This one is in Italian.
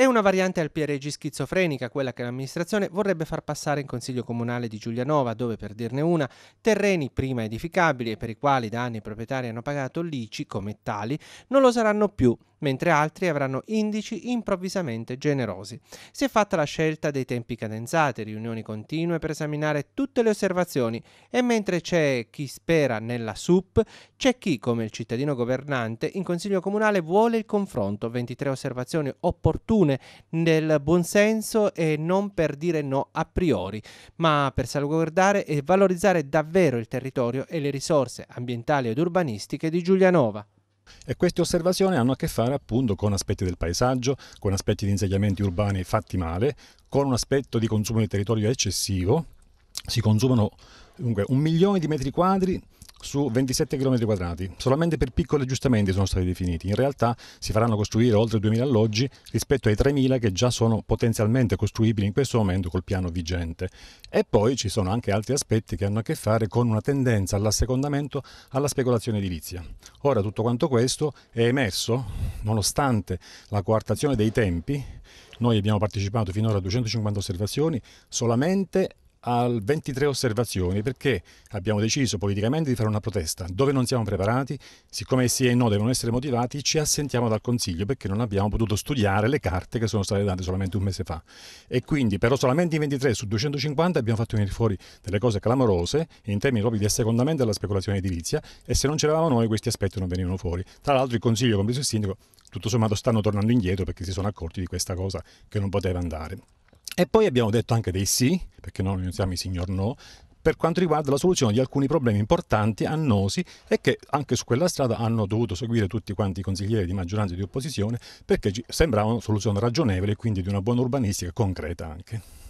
È una variante al PRG schizofrenica, quella che l'amministrazione vorrebbe far passare in Consiglio Comunale di Giulianova, dove, per dirne una, terreni prima edificabili e per i quali da anni i proprietari hanno pagato l'ICI come tali, non lo saranno più mentre altri avranno indici improvvisamente generosi. Si è fatta la scelta dei tempi cadenzati, riunioni continue per esaminare tutte le osservazioni e mentre c'è chi spera nella SUP, c'è chi, come il cittadino governante, in Consiglio Comunale vuole il confronto, 23 osservazioni opportune nel buonsenso e non per dire no a priori, ma per salvaguardare e valorizzare davvero il territorio e le risorse ambientali ed urbanistiche di Giulianova. E queste osservazioni hanno a che fare appunto con aspetti del paesaggio, con aspetti di insediamenti urbani fatti male, con un aspetto di consumo di territorio eccessivo. Si consumano dunque un milione di metri quadri su 27 km quadrati. Solamente per piccoli aggiustamenti sono stati definiti. In realtà si faranno costruire oltre 2.000 alloggi rispetto ai 3.000 che già sono potenzialmente costruibili in questo momento col piano vigente. E poi ci sono anche altri aspetti che hanno a che fare con una tendenza all'assecondamento alla speculazione edilizia. Ora tutto quanto questo è emerso, nonostante la coartazione dei tempi, noi abbiamo partecipato finora a 250 osservazioni, solamente a 23 osservazioni perché abbiamo deciso politicamente di fare una protesta dove non siamo preparati, siccome sì e no devono essere motivati, ci assentiamo dal Consiglio perché non abbiamo potuto studiare le carte che sono state date solamente un mese fa. E quindi però solamente in 23 su 250 abbiamo fatto venire fuori delle cose clamorose in termini proprio di assecondamento della speculazione edilizia e se non c'eravamo noi questi aspetti non venivano fuori. Tra l'altro il Consiglio, compreso il Sindaco, tutto sommato stanno tornando indietro perché si sono accorti di questa cosa che non poteva andare. E poi abbiamo detto anche dei sì, perché non siamo i signor no, per quanto riguarda la soluzione di alcuni problemi importanti, annosi e che anche su quella strada hanno dovuto seguire tutti quanti i consiglieri di maggioranza e di opposizione perché ci sembrava una soluzione e quindi di una buona urbanistica concreta anche.